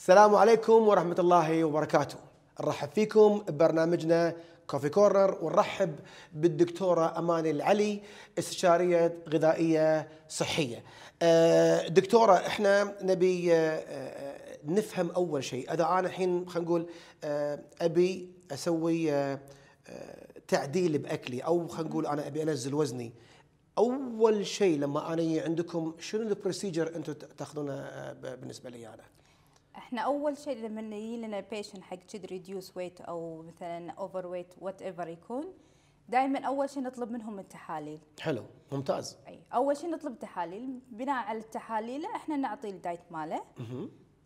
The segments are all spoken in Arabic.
السلام عليكم ورحمة الله وبركاته نرحب فيكم ببرنامجنا كوفي كورنر ونرحب بالدكتورة أماني العلي استشارية غذائية صحية آه، دكتورة احنا نبي آه، آه، نفهم أول شيء إذا أنا الحين خلينا نقول أبي أسوي تعديل بأكلي أو خلينا نقول أنا أبي أنزل وزني أول شيء لما أنا عندكم شنو البروسيجر أنتم تاخذونه بالنسبة لي أنا؟ احنا اول شيء لما يجي لنا بيشن حق كذا ريديوس ويت او مثلا اوفر ويت وات ايفر يكون دائما اول شيء نطلب منهم التحاليل حلو ممتاز اي اول شيء نطلب تحاليل بناء على التحاليل احنا نعطي الدايت ماله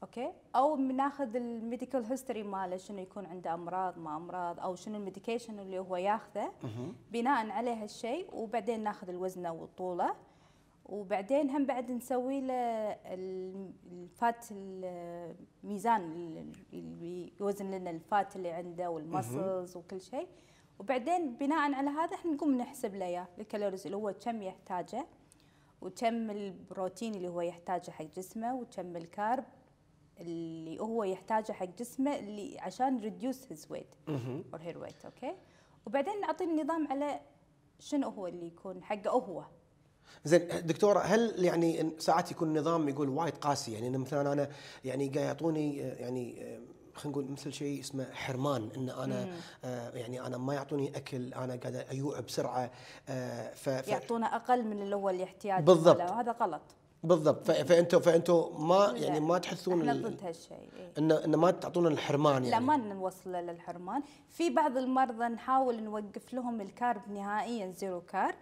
اوكي او بناخذ الميديكال هيستوري ماله شنو يكون عنده امراض ما امراض او شنو الميديكيشن اللي هو ياخذه بناء عليه هالشيء وبعدين ناخذ الوزنه والطوله وبعدين هم بعد نسوي له الفات الميزان اللي يوزن لنا الفات اللي عنده والمسلز وكل شيء وبعدين بناء على هذا احنا نقوم نحسب له اياه الكالوريز اللي هو كم يحتاجه وكم البروتين اللي هو يحتاجه حق جسمه وكم الكارب اللي هو يحتاجه حق جسمه اللي عشان ريديوس هيز ويت اور هير ويت اوكي وبعدين نعطي النظام على شنو هو اللي يكون حقه هو زين دكتوره هل يعني ساعات يكون النظام يقول وايد قاسي يعني مثلا انا يعني قاعد يعطوني يعني خلينا نقول مثل شيء اسمه حرمان ان انا آه يعني انا ما يعطوني اكل انا قاعد ايوع بسرعه آه ف, ف يعطونا اقل من اللي هو الاحتياج بالضبط وهذا غلط بالضبط فانتم فانتم ما يعني ما تحسون احنا ضد هالشيء إيه. ان ان ما تعطون الحرمان يعني لا ما نوصل للحرمان في بعض المرضى نحاول نوقف لهم الكارب نهائيا زيرو كارب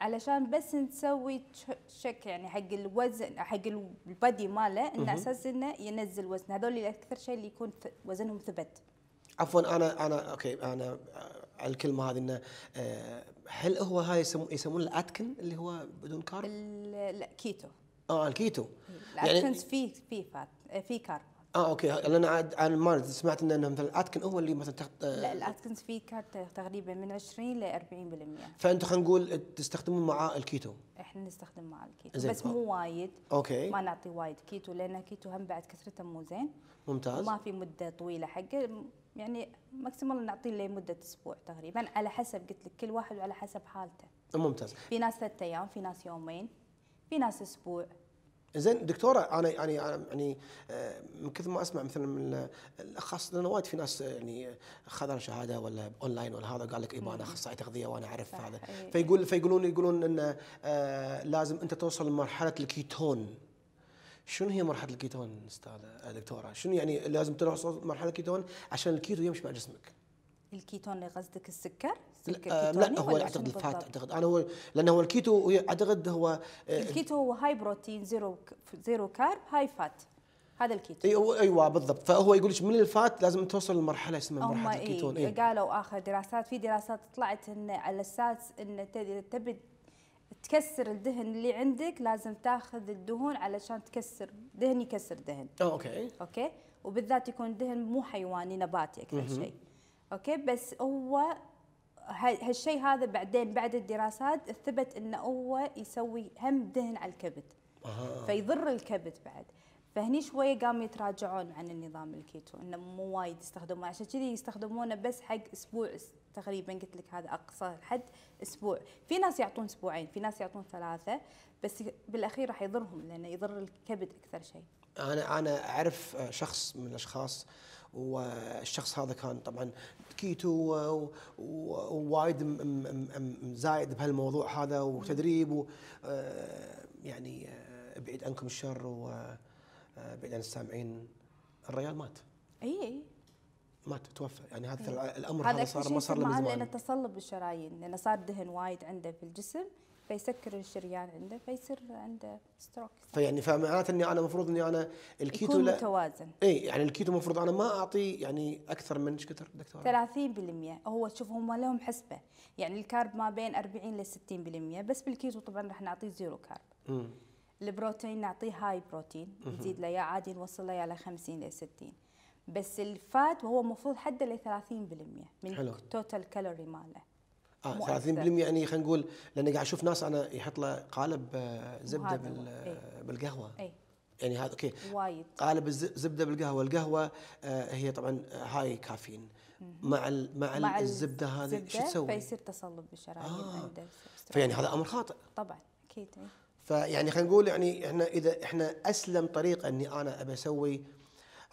علشان بس نسوي تشيك يعني حق الوزن حق البادي ماله ان اساس انه ينزل وزن هذول اكثر شيء اللي يكون وزنهم ثبت عفوا انا انا اوكي انا على الكلمه هذه انه آه، هل هو هاي يسمون الاتكن اللي هو بدون كارب؟ لا كيتو اه الكيتو يعني فيه فيه فات آه، فيه كارب اه اوكي انا عاد انا ما سمعت ان مثلا الاتكن هو اللي مثلا تخت... آه، لا الاتكنز فيه كارت تقريبا من 20 ل 40% فانتم خلينا نقول تستخدمون مع الكيتو احنا نستخدم مع الكيتو زين. بس مو وايد اوكي ما نعطي وايد كيتو لان كيتو هم بعد كثرته مو زين ممتاز وما في مده طويله حقه يعني ماكسيمال نعطيه لمده اسبوع تقريبا على حسب قلت لك كل واحد وعلى حسب حالته ممتاز في ناس ثلاث ايام في ناس يومين في ناس اسبوع زين دكتوره انا يعني يعني آه، من كثر ما اسمع مثلا من خاصه لان وايد في ناس يعني خذوا شهاده ولا اونلاين ولا هذا قال لك اي انا اخصائي تغذيه وانا اعرف هذا إيه. فيقول فيقولون يقولون انه آه، لازم انت توصل لمرحله الكيتون شنو هي مرحله الكيتون استاذه آه، دكتوره؟ شنو يعني لازم توصل مرحله الكيتون عشان الكيتو يمشي مع جسمك؟ الكيتون اللي قصدك السكر؟ آه، لا هو اعتقد الفات اعتقد انا هو لانه هو الكيتو اعتقد هو آه، الكيتو هو هاي بروتين زيرو زيرو كارب هاي فات هذا الكيتو ايوه ايوه بالضبط فهو يقول لك من الفات لازم توصل لمرحله اسمها مرحله إيه الكيتون إيه؟ قالوا اخر دراسات في دراسات طلعت ان على اساس ان تبي تكسر الدهن اللي عندك لازم تاخذ الدهون علشان تكسر دهن يكسر دهن أو اوكي اوكي وبالذات يكون دهن مو حيواني نباتي اكثر شيء اوكي بس هو هالشيء هذا بعدين بعد الدراسات ثبت انه هو يسوي هم دهن على الكبد آه. فيضر الكبد بعد فهني شويه قاموا يتراجعون عن النظام الكيتو انه مو وايد يستخدمونه عشان كذي يستخدمونه بس حق اسبوع تقريبا قلت لك هذا اقصى حد اسبوع في ناس يعطون اسبوعين في ناس يعطون ثلاثه بس بالاخير راح يضرهم لانه يضر الكبد اكثر شيء انا انا اعرف شخص من الاشخاص والشخص هذا كان طبعا كيتو ووايد زايد بهالموضوع هذا وتدريب و آه، يعني آه، بعيد عنكم الشر و آه، بعيد عن السامعين الرجال مات اي مات توفى يعني هذا الامر هذا صار ما صار له لانه تصلب الشرايين لانه صار دهن وايد عنده في الجسم فيسكر الشريان عنده فيصير عنده ستروك فيعني فمعناته اني انا المفروض اني انا الكيتو يكون متوازن اي يعني الكيتو المفروض انا ما اعطي يعني اكثر من ايش كثر دكتور 30% هو شوف هم لهم حسبه يعني الكارب ما بين 40 ل 60% بس بالكيتو طبعا راح نعطيه زيرو كارب مم. البروتين نعطيه هاي بروتين نزيد له عادي نوصل له على 50 ل 60 بس الفات وهو المفروض حده ل 30% من التوتال كالوري ماله اه 30% يعني خلينا نقول لان قاعد اشوف ناس انا يحط له قالب آه، زبده بال ايه؟ آه، بالقهوه اي يعني هذا اوكي وايد قالب الزبده بالقهوه القهوه آه هي طبعا هاي كافيين مع الـ مع, مع الزبده هذه شو تسوي؟ فيصير تصلب بالشرايين آه. عنده فيعني هذا امر خاطئ طبعا اكيد إيه. فيعني خلينا نقول يعني احنا اذا احنا اسلم طريقه اني انا ابى اسوي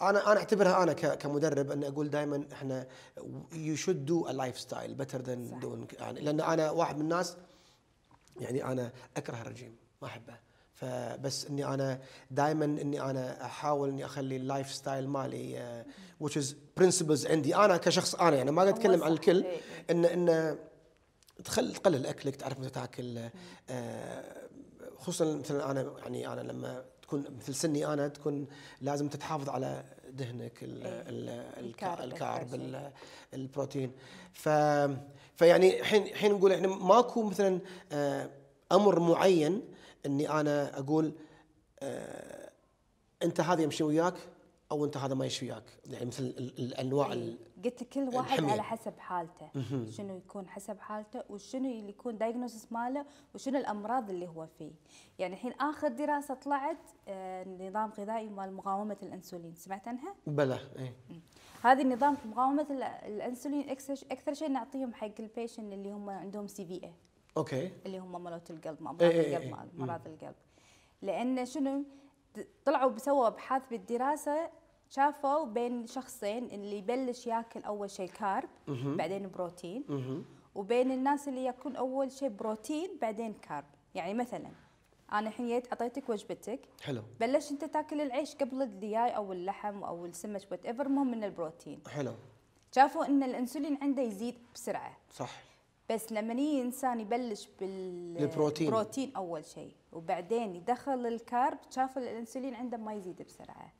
انا انا اعتبرها انا كمدرب ان اقول دائما احنا يو شود دو ا لايف ستايل بيتر ذان يعني لان انا واحد من الناس يعني انا اكره الرجيم ما احبه فبس اني انا دائما اني انا احاول اني اخلي اللايف ستايل مالي آه، which از برنسبلز عندي انا كشخص انا يعني ما قاعد اتكلم عن الكل ان ان تخل تقلل اكلك تعرف متى تاكل آه، خصوصا مثلا انا يعني انا لما تكون مثل سني انا تكون لازم تتحافظ على دهنك الـ الـ الكارب, الكارب الـ البروتين ف فيعني الحين الحين نقول احنا ماكو مثلا آه، امر معين اني انا اقول آه، انت هذا يمشي وياك او انت هذا ما يشفيك يعني مثل الانواع إيه، قلت كل واحد الحمية. على حسب حالته شنو يكون حسب حالته وشنو اللي يكون دايجنوسس ماله وشنو الامراض اللي هو فيه يعني الحين اخر دراسه طلعت آه، نظام غذائي مال مقاومه الانسولين سمعت عنها بلى إيه. هذه النظام مقاومه الانسولين اكثر شيء نعطيهم حق البيشن اللي هم عندهم سي في اي اوكي اللي هم مرات إيه، إيه، القلب إيه القلب امراض القلب لان شنو طلعوا سووا ابحاث بالدراسه شافوا بين شخصين اللي يبلش ياكل اول شيء كارب بعدين بروتين وبين الناس اللي ياكلون اول شيء بروتين بعدين كارب يعني مثلا انا الحين جيت اعطيتك وجبتك حلو بلش انت تاكل العيش قبل الدياي او اللحم او السمك وات ايفر المهم من البروتين حلو شافوا ان الانسولين عنده يزيد بسرعه صح بس لما يجي انسان يبلش بالبروتين البروتين اول شيء وبعدين يدخل الكارب شافوا الانسولين عنده ما يزيد بسرعه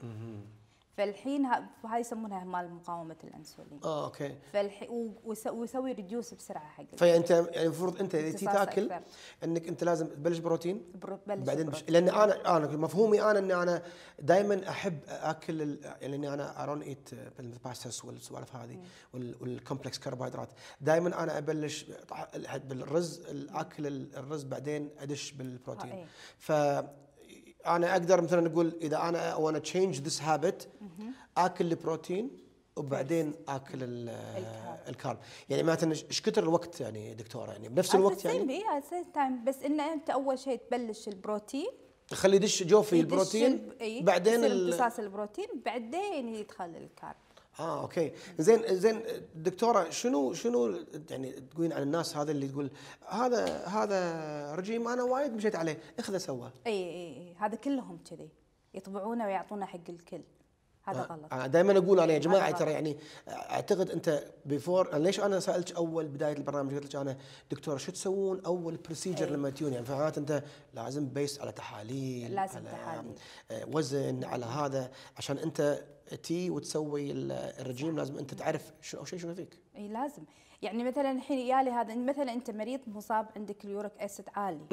فالحين هاي يسمونها اهمال مقاومه الانسولين اه اوكي فالحين ويسوي ريديوس بسرعه حق فانت يعني المفروض انت اذا تي تاكل أكثر. انك انت لازم تبلش بروتين برو... بلش بعدين بروتين. لان انا انا مفهومي انا اني انا دائما احب اكل ال... يعني انا انا ارون ايت باستس والسوالف هذه والكومبلكس كربوهيدرات دائما انا ابلش بالرز اكل الرز بعدين ادش بالبروتين آه، إيه. ف انا اقدر مثلا نقول اذا انا وانا تشينج ذس هابت اكل البروتين وبعدين اكل الكارب. الكارب يعني معناته ايش كثر الوقت يعني دكتوره يعني بنفس الوقت يعني تايم بس ان انت اول شيء تبلش البروتين خلي يدش جوفي البروتين إيه، بعدين امتصاص البروتين بعدين يدخل الكارب اه اوكي زين زين دكتوره شنو شنو يعني تقولين على الناس هذا اللي تقول هذا هذا رجيم انا وايد مشيت عليه اخذه سواه اي اي هذا كلهم كذي يطبعونه ويعطونه حق الكل هذا آه، غلط آه، دائما اقول انا يا جماعه ترى يعني آه، اعتقد انت بيفور أنا ليش انا سالتك اول بدايه البرنامج قلت لك انا دكتور شو تسوون اول بروسيجر إيه. لما تجون يعني فهات انت لازم بيس على تحاليل لازم على تحاليل وزن على هذا عشان انت تي وتسوي الرجيم لازم انت تعرف شو اول شيء شنو فيك اي لازم يعني مثلا الحين يا لي هذا مثلا انت مريض مصاب عندك اليوريك اسيد عالي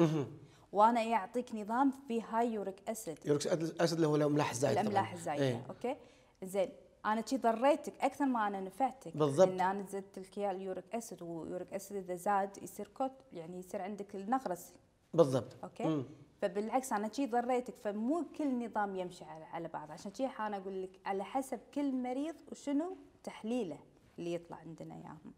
وانا يعطيك نظام فيه هاي يوريك اسيد يوريك اسيد اللي هو الاملاح الزايده الاملاح الزايده ايه. اوكي زين انا شي ضريتك اكثر ما انا نفعتك بالضبط ان انا زدت لك اياه اليوريك اسيد ويوريك اسيد اذا زاد يصير كوت يعني يصير عندك النغرس بالضبط اوكي مم. فبالعكس انا شي ضريتك فمو كل نظام يمشي على, على بعض عشان شي انا اقول لك على حسب كل مريض وشنو تحليله اللي يطلع عندنا اياهم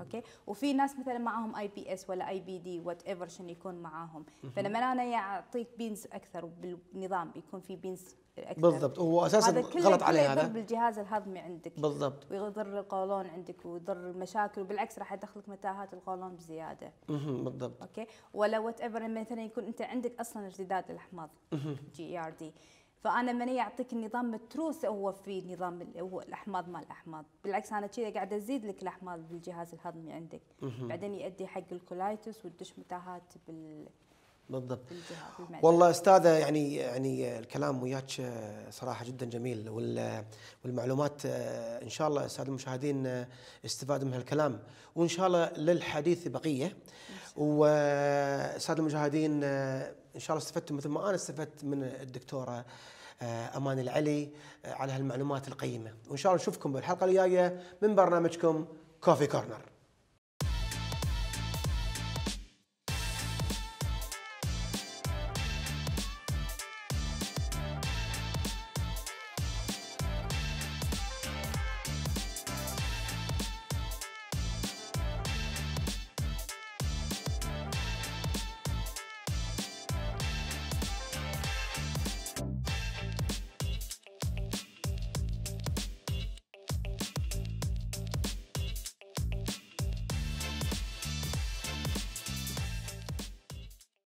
اوكي وفي ناس مثلا معاهم اي بي اس ولا اي بي دي وات ايفر شنو يكون معاهم فلما انا يعطيك بينز اكثر بالنظام يكون في بينز أكثر. بالضبط هو اساسا غلط عليه هذا يضر بالجهاز الهضمي عندك بالضبط ويضر القولون عندك ويضر المشاكل وبالعكس راح يدخلك متاهات القولون بزياده اها بالضبط اوكي ولا وات ايفر مثلا يكون انت عندك اصلا ارتداد الاحماض جي ار دي فانا من يعطيك النظام متروس هو في نظام هو الاحماض مال الاحماض بالعكس انا كذا قاعده ازيد لك الاحماض بالجهاز الهضمي عندك بعدين يؤدي حق الكولايتس والدش متاهات بال بالضبط والله استاذه يعني يعني الكلام وياك صراحه جدا جميل والمعلومات ان شاء الله الساده المشاهدين استفادوا من هالكلام وان شاء الله للحديث بقيه والساده المشاهدين ان شاء الله استفدتم مثل ما انا استفدت من الدكتوره آه، امان العلي آه، على هالمعلومات القيمه وان شاء الله نشوفكم بالحلقه الجايه من برنامجكم كوفي كورنر